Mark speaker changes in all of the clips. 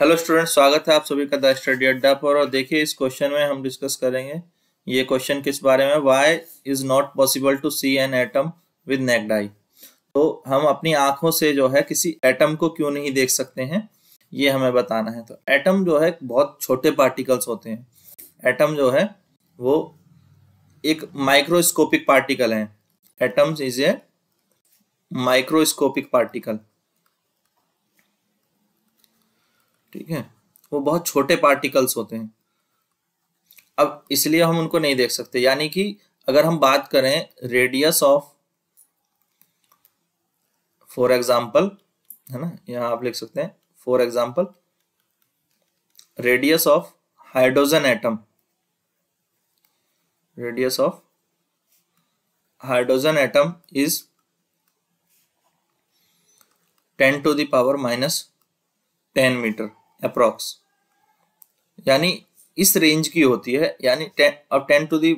Speaker 1: hello student स्वागत है आप सभी का द स्टडी अड्डा पर और देखिए इस क्वेश्चन में हम डिस्कस करेंगे ये क्वेश्चन किस बारे में why is not possible to see an atom with ने तो हम अपनी आंखों से जो है किसी एटम को क्यों नहीं देख सकते हैं ये हमें बताना है तो एटम जो है बहुत छोटे पार्टिकल्स होते हैं एटम जो है वो एक माइक्रोस्कोपिक पार्टिकल है atoms is a microscopic particle ठीक है वो बहुत छोटे पार्टिकल्स होते हैं अब इसलिए हम उनको नहीं देख सकते यानी कि अगर हम बात करें रेडियस ऑफ फॉर एग्जाम्पल है ना यहां आप लिख सकते हैं for example radius of hydrogen atom radius of hydrogen atom is ten to the power minus ten metre approx यानी इस रेंज की होती है यानी अब ten to the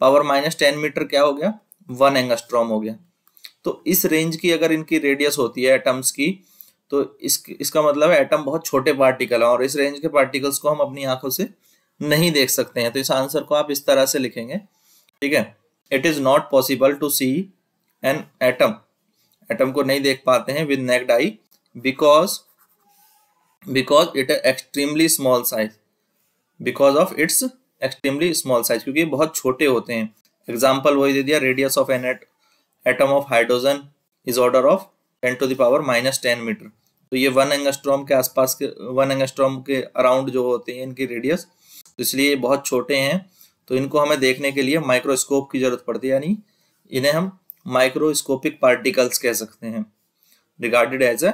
Speaker 1: power minus ten metre क्या हो गया वन एंगस्ट्रॉम हो गया तो इस रेंज की अगर इनकी रेडियस होती है एटम्स की तो इस इसका मतलब है एटम बहुत छोटे पार्टिकल हैं और इस रेंज के पार्टिकल्स को हम अपनी आंखों से नहीं देख सकते हैं तो इस आंसर को आप इस तरह से लिखेंगे ठीक है it is not possible to see an atom atom को नहीं देख पाते हैं with naked eye because because it extremely small size because of its extremely small size क्योंकि बहुत छोटे होते हैं एग्जाम्पल वही दे दिया radius of an at atom of hydrogen is order of ten to the power minus ten metre तो ये वन एंगस्ट्रॉम के आसपास के वन एंगस्ट्रॉम के अराउंड जो होते हैं इनकी रेडियस तो इसलिए बहुत छोटे हैं तो इनको हमें देखने के लिए माइक्रोस्कोप की जरूरत पड़ती है यानी इन्हें हम माइक्रोस्कोपिक पार्टिकल्स कह सकते हैं regarded as a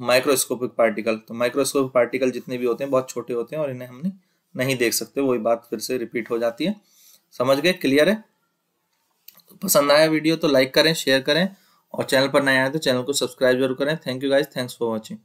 Speaker 1: microscopic particle तो माइक्रोस्कोपिक पार्टिकल जितने भी होते हैं बहुत छोटे होते हैं और इन्हें हमने नहीं देख सकते वही बात फिर से रिपीट हो जाती है समझ गए क्लियर है तो पसंद आया वीडियो तो लाइक करें शेयर करें और चैनल पर नया आए तो चैनल को सब्सक्राइब जरूर करें thank you guys thanks for watching